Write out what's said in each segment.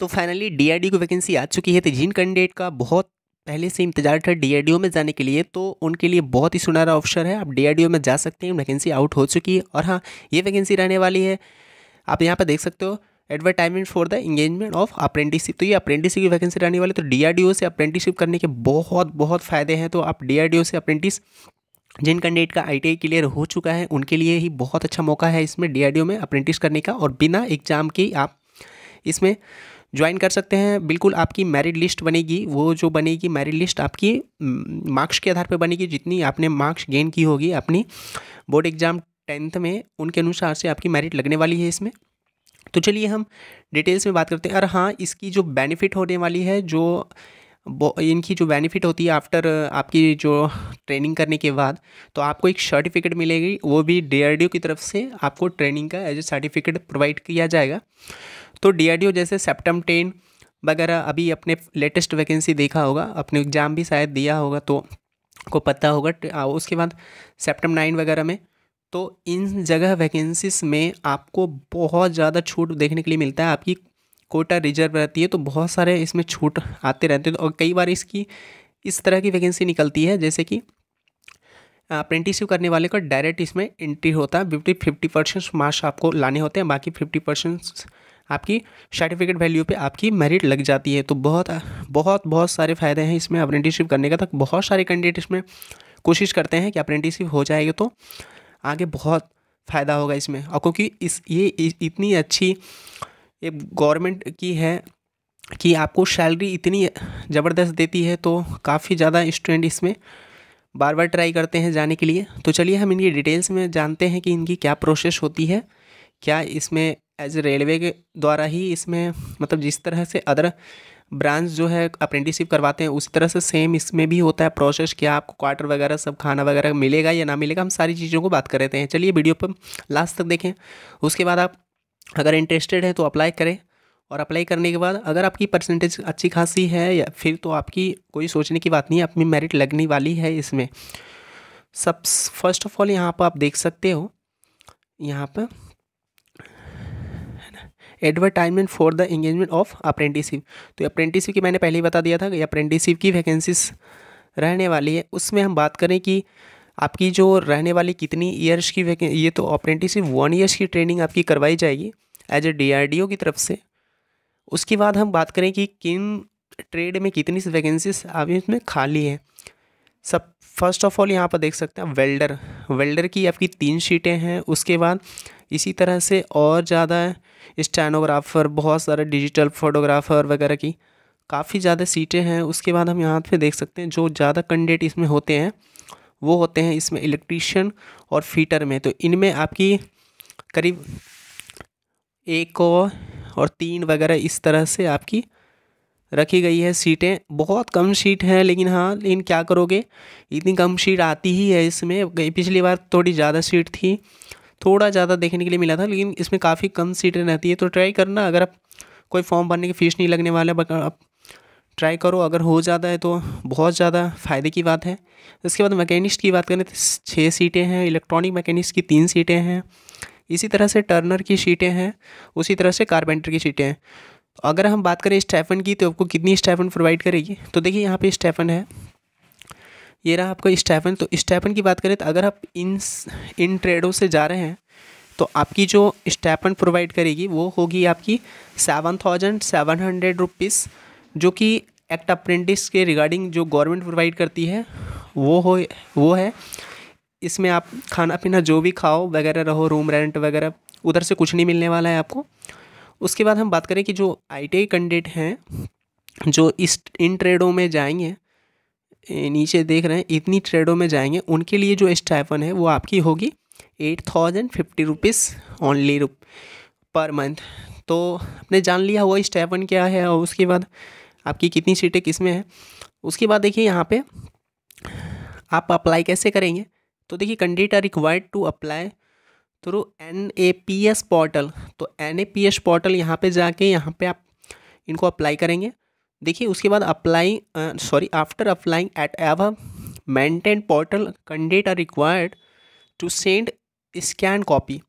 तो finally D की vacancy आ चुकी है तो जिन कैंडिडेट का बहुत पहले से इंतजार था डी में जाने के लिए तो उनके लिए बहुत ही सुनहरा ऑप्शन है आप डी में जा सकते हैं वैकेंसी आउट हो चुकी है और हाँ ये वैकेंसी रहने वाली है आप यहाँ पर देख सकते हो advertisement for the engagement of apprenticeship तो ये अप्रेंटिसिप की वैकेंसी रहने वाली तो डी से अप्रेंटिसशिप करने के बहुत बहुत फ़ायदे हैं तो आप डी से अप्रेंटिस जिन कैंडिडेट का आई क्लियर हो चुका है उनके लिए ही बहुत अच्छा मौका है इसमें डी में अप्रेंटिस करने का और बिना एग्जाम के आप इसमें ज्वाइन कर सकते हैं बिल्कुल आपकी मेरिट लिस्ट बनेगी वो जो बनेगी मेरिट लिस्ट आपकी मार्क्स के आधार पर बनेगी जितनी आपने मार्क्स गेन की होगी अपनी बोर्ड एग्ज़ाम टेंथ में उनके अनुसार से आपकी मेरिट लगने वाली है इसमें तो चलिए हम डिटेल्स में बात करते हैं और हाँ इसकी जो बेनिफिट होने वाली है जो इनकी जो बेनिफिट होती है आफ्टर आपकी जो ट्रेनिंग करने के बाद तो आपको एक सर्टिफिकेट मिलेगी वो भी डी की तरफ से आपको ट्रेनिंग का एज ए सर्टिफिकेट प्रोवाइड किया जाएगा तो डी जैसे सेप्टम टेन वगैरह अभी अपने लेटेस्ट वैकेंसी देखा होगा अपने एग्ज़ाम भी शायद दिया होगा तो को पता होगा उसके बाद सेप्टम नाइन वगैरह में तो इन जगह वैकेंसीज में आपको बहुत ज़्यादा छूट देखने के लिए मिलता है आपकी कोटा रिजर्व रहती है तो बहुत सारे इसमें छूट आते रहते हैं और कई बार इसकी इस तरह की वैकेंसी निकलती है जैसे कि अप्रेंटिसिप करने वाले का डायरेक्ट इसमें एंट्री होता है फिफ्टी फिफ्टी परसेंट मार्क्स आपको लाने होते हैं बाकी फिफ्टी परसेंट आपकी सर्टिफिकेट वैल्यू पे आपकी मेरिट लग जाती है तो बहुत बहुत बहुत सारे फ़ायदे हैं इसमें अप्रेंटिसशिप करने का तक बहुत सारे कैंडिडेट इसमें कोशिश करते हैं कि अप्रेंटिसशिप हो जाएगी तो आगे बहुत फ़ायदा होगा इसमें और क्योंकि इस ये इतनी अच्छी ये गवर्नमेंट की है कि आपको सैलरी इतनी ज़बरदस्त देती है तो काफ़ी ज़्यादा स्टूडेंट इसमें बार बार ट्राई करते हैं जाने के लिए तो चलिए हम इनकी डिटेल्स में जानते हैं कि इनकी क्या प्रोसेस होती है क्या इसमें एज ए रेलवे के द्वारा ही इसमें मतलब जिस तरह से अदर ब्रांच जो है अप्रेंटिसशिप करवाते हैं उसी तरह से सेम इसमें भी होता है प्रोसेस क्या आपको क्वार्टर वगैरह सब खाना वगैरह मिलेगा या ना मिलेगा हम सारी चीज़ों को बात कर रहे हैं चलिए वीडियो पर लास्ट तक देखें उसके बाद आप अगर इंटरेस्टेड है तो अप्लाई करें और अप्लाई करने के बाद अगर आपकी परसेंटेज अच्छी खासी है या फिर तो आपकी कोई सोचने की बात नहीं है अपनी मेरिट लगने वाली है इसमें सब फर्स्ट ऑफ ऑल यहाँ पर आप देख सकते हो यहाँ पर advertisement for the engagement of apprenticeship तो अप्रेंटिसिप की मैंने पहले ही बता दिया था कि अप्रेंटिसिप की वैकेंसीज रहने वाली है उसमें हम बात करें कि आपकी जो रहने वाली कितनी ईयर्स की वैकें ये तो अप्रेंटिसिप वन ईयर्स की ट्रेनिंग आपकी करवाई जाएगी एज ए डी की तरफ से उसके बाद हम बात करें कि किन ट्रेड में कितनी वैकेंसीज अभी उसमें खाली है सब फर्स्ट ऑफ ऑल यहाँ पर देख सकते हैं वेल्डर वेल्डर की आपकी तीन सीटें हैं उसके बाद इसी तरह से और ज़्यादा स्टैनोग्राफ़र बहुत सारे डिजिटल फोटोग्राफ़र वगैरह की काफ़ी ज़्यादा सीटें हैं उसके बाद हम यहाँ पे देख सकते हैं जो ज़्यादा कैंडिडेट इसमें होते हैं वो होते हैं इसमें इलेक्ट्रीशियन और फीटर में तो इनमें आपकी करीब एक और तीन वगैरह इस तरह से आपकी रखी गई है सीटें बहुत कम सीट हैं लेकिन हाँ लेकिन क्या करोगे इतनी कम सीट आती ही है इसमें पिछली बार थोड़ी ज़्यादा सीट थी थोड़ा ज़्यादा देखने के लिए मिला था लेकिन इसमें काफ़ी कम सीटें रहती है तो ट्राई करना अगर आप कोई फॉर्म भरने की फ़ीस नहीं लगने वाला बट आप ट्राई करो अगर हो जाता है तो बहुत ज़्यादा फ़ायदे की बात है इसके बाद मैकेनिस्ट की बात करें तो छः सीटें हैं इलेक्ट्रॉनिक मैकेनिस्ट की तीन सीटें हैं इसी तरह से टर्नर की सीटें हैं उसी तरह से कारपेंटर की सीटें हैं अगर हम बात करें स्टैफन की तो आपको कितनी स्टैफन प्रोवाइड करेगी तो देखिए यहाँ पे स्टैफन है ये रहा आपका स्टैपन तो स्टैपन की बात करें तो अगर आप इन इन ट्रेडों से जा रहे हैं तो आपकी जो स्टैपन प्रोवाइड करेगी वो होगी आपकी seven thousand seven hundred rupees जो कि एक्ट अप्रेंटिस के रिगार्डिंग जो गवर्नमेंट प्रोवाइड करती है वो हो वो है इसमें आप खाना पीना जो भी खाओ वगैरह रहो रूम रेंट वगैरह उधर से कुछ नहीं मिलने वाला है आपको उसके बाद हम बात करें कि जो आई कैंडिडेट हैं जो इस इन ट्रेडों में जाएंगे नीचे देख रहे हैं इतनी ट्रेडों में जाएंगे उनके लिए जो स्टाइफन है वो आपकी होगी eight thousand fifty rupees only rupee per month तो आपने जान लिया हुआ स्टाइफन क्या है और उसके बाद आपकी कितनी सीटें किस में है उसके बाद देखिए यहाँ पे आप अप्लाई कैसे करेंगे तो देखिए candidate are required to apply through N A P S portal तो N A P S portal यहाँ पर जाके यहाँ पर आप इनको अप्लाई करेंगे देखिए उसके बाद apply sorry after applying at एव मेंटेन portal candidate are required to send scan copy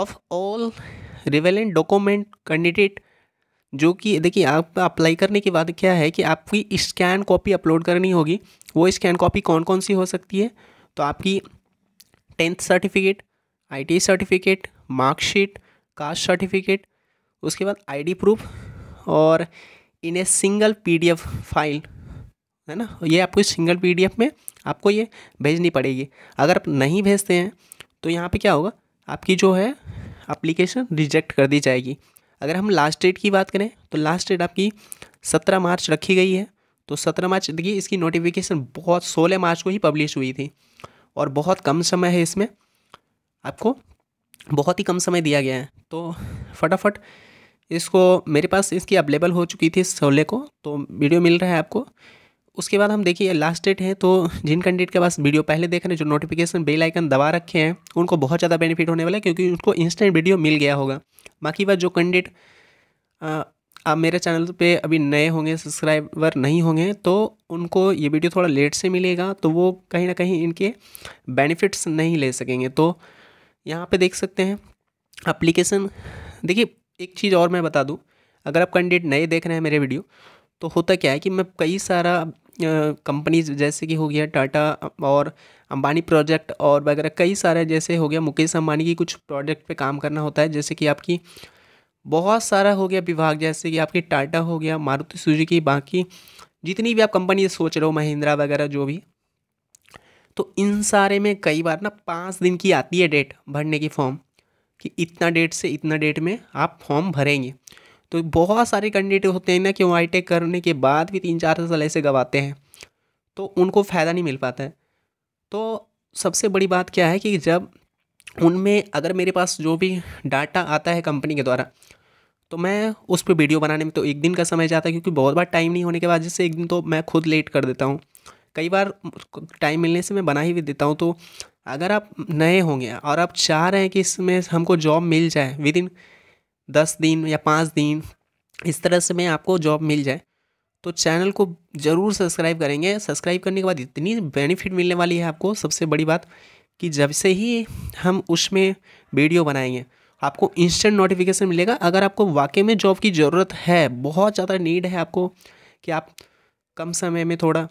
of all relevant document candidate जो कि देखिए आप अप्लाई करने के बाद क्या है कि आपकी स्कैन कॉपी अपलोड करनी होगी वो स्कैन कॉपी कौन कौन सी हो सकती है तो आपकी tenth certificate I certificate marksheet caste certificate उसके बाद आईडी प्रूफ और in a single PDF file है ना ये आपको सिंगल पीडीएफ में आपको ये भेजनी पड़ेगी अगर आप नहीं भेजते हैं तो यहाँ पे क्या होगा आपकी जो है एप्लीकेशन रिजेक्ट कर दी जाएगी अगर हम लास्ट डेट की बात करें तो लास्ट डेट आपकी सत्रह मार्च रखी गई है तो सत्रह मार्च देखिए इसकी नोटिफिकेशन बहुत सोलह मार्च को ही पब्लिश हुई थी और बहुत कम समय है इसमें आपको बहुत ही कम समय दिया गया है तो फटाफट इसको मेरे पास इसकी अवेलेबल हो चुकी थी सोलह को तो वीडियो मिल रहा है आपको उसके बाद हम देखिए लास्ट डेट है तो जिन कैंडिडेट के पास वीडियो पहले देख रहे हैं जो नोटिफिकेशन बेल आइकन दबा रखे हैं उनको बहुत ज़्यादा बेनिफिट होने वाला है क्योंकि उनको इंस्टेंट वीडियो मिल गया होगा बाकी बात जो कैंडिडेट आप मेरे चैनल पे अभी नए होंगे सब्सक्राइबर नहीं होंगे तो उनको ये वीडियो थोड़ा लेट से मिलेगा तो वो कहीं ना कहीं इनके बेनिफिट्स नहीं ले सकेंगे तो यहाँ पर देख सकते हैं अप्लीकेशन देखिए एक चीज़ और मैं बता दूँ अगर आप कैंडिडेट नए देख रहे हैं मेरे वीडियो तो होता क्या है कि मैं कई सारा कंपनीज जैसे कि हो गया टाटा और अंबानी प्रोजेक्ट और वगैरह कई सारे जैसे हो गया मुकेश अंबानी की कुछ प्रोजेक्ट पे काम करना होता है जैसे कि आपकी बहुत सारा हो गया विभाग जैसे कि आपकी टाटा हो गया मारुति सुजुकी बाकी जितनी भी आप कंपनी सोच रहे हो महिंद्रा वगैरह जो भी तो इन सारे में कई बार ना पाँच दिन की आती है डेट भरने की फॉर्म कि इतना डेट से इतना डेट में आप फॉर्म भरेंगे तो बहुत सारे कैंडिडेट होते हैं ना कि वो आई टेक e करने के बाद भी तीन चार साल ऐसे गवाते हैं तो उनको फ़ायदा नहीं मिल पाता है तो सबसे बड़ी बात क्या है कि जब उनमें अगर मेरे पास जो भी डाटा आता है कंपनी के द्वारा तो मैं उस पर वीडियो बनाने में तो एक दिन का समय जाता है क्योंकि बहुत बार टाइम नहीं होने के बाद जिससे एक दिन तो मैं खुद लेट कर देता हूँ कई बार टाइम मिलने से मैं बना ही भी देता हूँ तो अगर आप नए होंगे और आप चाह रहे हैं कि इसमें हमको जॉब मिल जाए विद इन दस दिन या पाँच दिन इस तरह से मैं आपको जॉब मिल जाए तो चैनल को ज़रूर सब्सक्राइब करेंगे सब्सक्राइब करने के बाद इतनी बेनिफिट मिलने वाली है आपको सबसे बड़ी बात कि जब से ही हम उसमें वीडियो बनाएंगे आपको इंस्टेंट नोटिफिकेशन मिलेगा अगर आपको वाकई में जॉब की ज़रूरत है बहुत ज़्यादा नीड है आपको कि आप कम समय में थोड़ा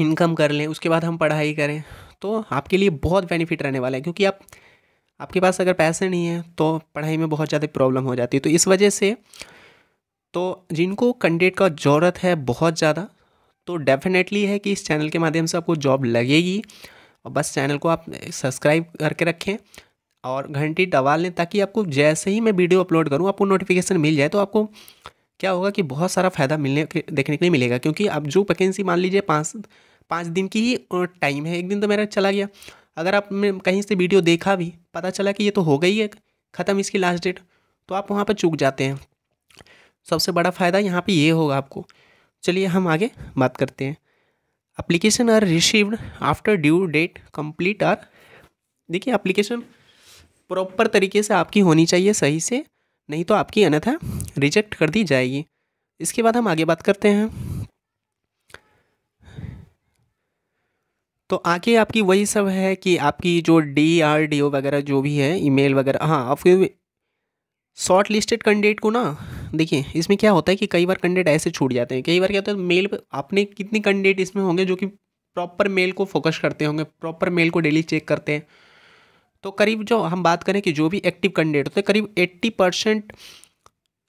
इनकम कर लें उसके बाद हम पढ़ाई करें तो आपके लिए बहुत बेनिफिट रहने वाला है क्योंकि आप आपके पास अगर पैसे नहीं है तो पढ़ाई में बहुत ज़्यादा प्रॉब्लम हो जाती है तो इस वजह से तो जिनको कंडेट का ज़रूरत है बहुत ज़्यादा तो डेफिनेटली है कि इस चैनल के माध्यम से आपको जॉब लगेगी और बस चैनल को आप सब्सक्राइब करके रखें और घंटी दबा लें ताकि आपको जैसे ही मैं वीडियो अपलोड करूँ आपको नोटिफिकेशन मिल जाए तो आपको क्या होगा कि बहुत सारा फ़ायदा मिलने देखने के लिए मिलेगा क्योंकि आप जो वैकेंसी मान लीजिए पाँच पाँच दिन की ही टाइम है एक दिन तो मेरा चला गया अगर आपने कहीं से वीडियो देखा भी पता चला कि ये तो हो गई है ख़त्म इसकी लास्ट डेट तो आप वहाँ पर चूक जाते हैं सबसे बड़ा फ़ायदा यहाँ पे ये होगा आपको चलिए हम आगे बात करते हैं application are received after due date complete are देखिए अप्लीकेशन प्रॉपर तरीके से आपकी होनी चाहिए सही से नहीं तो आपकी अन्यथा रिजेक्ट कर दी जाएगी इसके बाद हम आगे बात करते हैं तो आगे आपकी वही सब है कि आपकी जो डी आर डी ओ वगैरह जो भी है ईमेल वगैरह हाँ आपके शॉर्ट लिस्टेड कैंडिडेट को ना देखिए इसमें क्या होता है कि कई बार कैंडिडेट ऐसे छूट जाते हैं कई बार क्या होता है मेल पर आपने कितने कैंडिडेट इसमें होंगे जो कि प्रॉपर मेल को फोकस करते होंगे प्रॉपर मेल को डेली चेक करते हैं तो करीब जो हम बात करें कि जो भी एक्टिव कैंडिडेट होते हैं करीब एट्टी परसेंट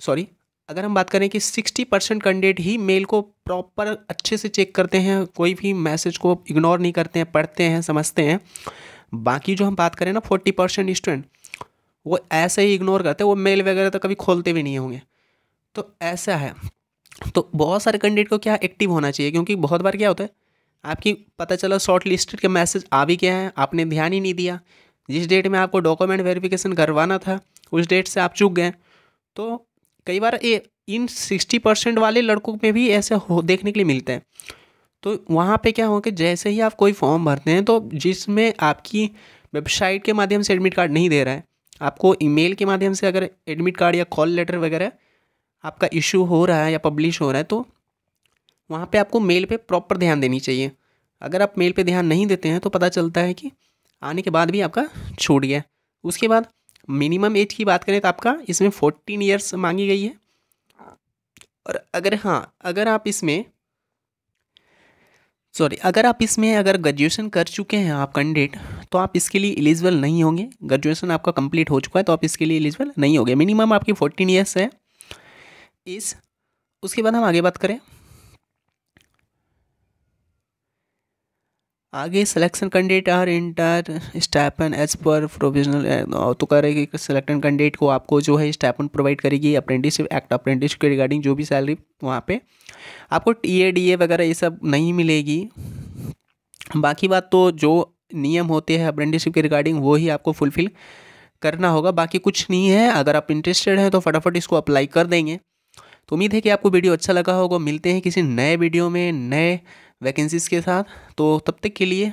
सॉरी अगर हम बात करें कि सिक्सटी परसेंट कैंडिडेट ही मेल को प्रॉपर अच्छे से चेक करते हैं कोई भी मैसेज को इग्नोर नहीं करते हैं पढ़ते हैं समझते हैं बाकी जो हम बात करें ना फोर्टी परसेंट स्टूडेंट वो ऐसे ही इग्नोर करते हैं वो मेल वगैरह तो कभी खोलते भी नहीं होंगे तो ऐसा है तो बहुत सारे कैंडिडेट को क्या एक्टिव होना चाहिए क्योंकि बहुत बार क्या होता है आपकी पता चला शॉर्ट लिस्टेड के मैसेज आ भी क्या है आपने ध्यान ही नहीं दिया जिस डेट में आपको डॉक्यूमेंट वेरिफिकेशन करवाना था उस डेट से आप चूक गए तो कई बार ये इन सिक्सटी परसेंट वाले लड़कों में भी ऐसे हो देखने के लिए मिलते हैं तो वहाँ पे क्या हो कि जैसे ही आप कोई फॉर्म भरते हैं तो जिसमें आपकी वेबसाइट के माध्यम से एडमिट कार्ड नहीं दे रहा है आपको ईमेल के माध्यम से अगर एडमिट कार्ड या कॉल लेटर वगैरह आपका इशू हो रहा है या पब्लिश हो रहा है तो वहाँ पे आपको मेल पे प्रॉपर ध्यान देनी चाहिए अगर आप मेल पे ध्यान नहीं देते हैं तो पता चलता है कि आने के बाद भी आपका छूट गया उसके बाद मिनिमम एज की बात करें तो आपका इसमें फोर्टीन ईयर्स मांगी गई है और अगर हाँ अगर आप इसमें सॉरी अगर आप इसमें अगर ग्रेजुएशन कर चुके हैं आप कैंडिडेट तो आप इसके लिए एलिजिबल नहीं होंगे ग्रेजुएशन आपका कंप्लीट हो चुका है तो आप इसके लिए एलिजिबल नहीं होंगे मिनिमम आपकी फोर्टीन ईयर्स है इस उसके बाद हम आगे बात करें आगे सिलेक्शन कैंडिडेट आर इंटर स्टैपन एज पर प्रोविजनल तो कह रहे हैं कि सिलेक्टेड कैंडिडेट को आपको जो है स्टैपन प्रोवाइड करेगी अप्रेंटिसशिप एक्ट अप्रेंटिस के रिगार्डिंग जो भी सैलरी वहाँ पे आपको टी ए डी ए वगैरह ये सब नहीं मिलेगी बाकी बात तो जो नियम होते हैं अप्रेंटिसशिप के रिगार्डिंग वो ही आपको फुलफिल करना होगा बाकी कुछ नहीं है अगर आप इंटरेस्टेड हैं तो फटाफट इसको अप्लाई कर देंगे तो उम्मीद है कि आपको वीडियो अच्छा लगा होगा मिलते हैं किसी नए वीडियो में नए वैकेंसीज़ के साथ तो तब तक के लिए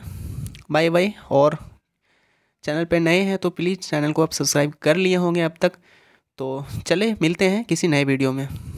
बाय बाय और चैनल पर नए हैं तो प्लीज़ चैनल को आप सब्सक्राइब कर लिए होंगे अब तक तो चले मिलते हैं किसी नए वीडियो में